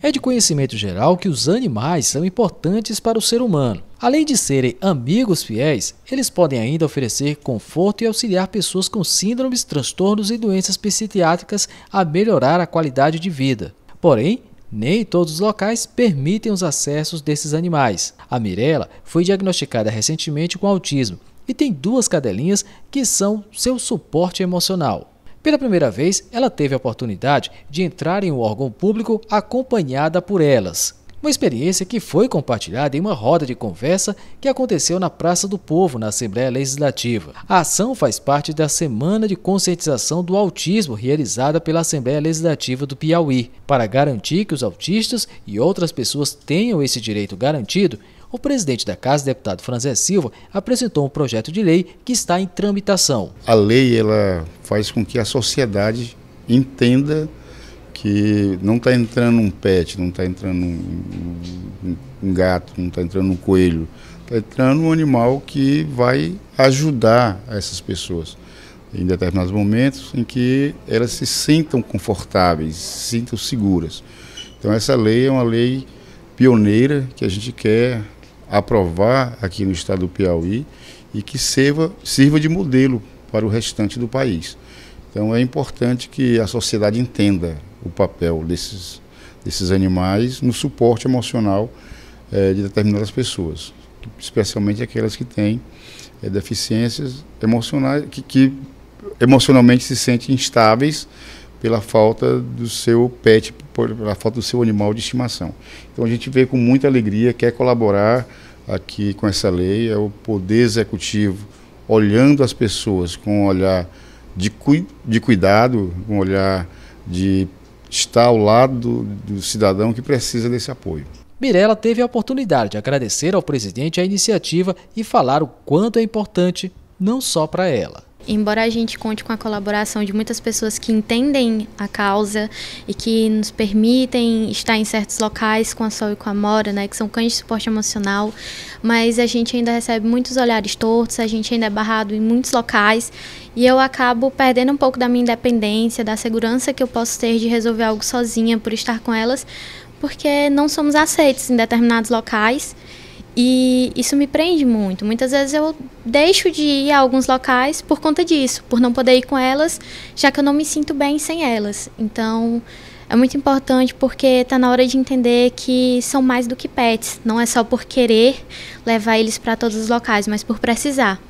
É de conhecimento geral que os animais são importantes para o ser humano. Além de serem amigos fiéis, eles podem ainda oferecer conforto e auxiliar pessoas com síndromes, transtornos e doenças psiquiátricas a melhorar a qualidade de vida. Porém, nem todos os locais permitem os acessos desses animais. A Mirella foi diagnosticada recentemente com autismo e tem duas cadelinhas que são seu suporte emocional. Pela primeira vez, ela teve a oportunidade de entrar em um órgão público acompanhada por elas. Uma experiência que foi compartilhada em uma roda de conversa que aconteceu na Praça do Povo, na Assembleia Legislativa. A ação faz parte da Semana de Conscientização do Autismo realizada pela Assembleia Legislativa do Piauí. Para garantir que os autistas e outras pessoas tenham esse direito garantido, o presidente da Casa, deputado Franzé Silva, apresentou um projeto de lei que está em tramitação. A lei ela faz com que a sociedade entenda que não está entrando um pet, não está entrando um, um gato, não está entrando um coelho, está entrando um animal que vai ajudar essas pessoas em determinados momentos em que elas se sintam confortáveis, se sintam seguras. Então essa lei é uma lei pioneira que a gente quer aprovar aqui no estado do Piauí e que sirva, sirva de modelo para o restante do país. Então é importante que a sociedade entenda o papel desses, desses animais no suporte emocional é, de determinadas pessoas, especialmente aquelas que têm é, deficiências emocionais, que, que emocionalmente se sentem instáveis pela falta do seu pet, pela falta do seu animal de estimação. Então a gente vê com muita alegria, quer colaborar aqui com essa lei, é o poder executivo olhando as pessoas com um olhar de, cu de cuidado, um olhar de estar ao lado do, do cidadão que precisa desse apoio. Mirella teve a oportunidade de agradecer ao presidente a iniciativa e falar o quanto é importante, não só para ela embora a gente conte com a colaboração de muitas pessoas que entendem a causa e que nos permitem estar em certos locais com a Sol e com a Mora, né, que são cães de suporte emocional, mas a gente ainda recebe muitos olhares tortos, a gente ainda é barrado em muitos locais e eu acabo perdendo um pouco da minha independência, da segurança que eu posso ter de resolver algo sozinha por estar com elas, porque não somos aceitos em determinados locais e isso me prende muito. Muitas vezes eu deixo de ir a alguns locais por conta disso, por não poder ir com elas, já que eu não me sinto bem sem elas. Então, é muito importante porque está na hora de entender que são mais do que pets. Não é só por querer levar eles para todos os locais, mas por precisar.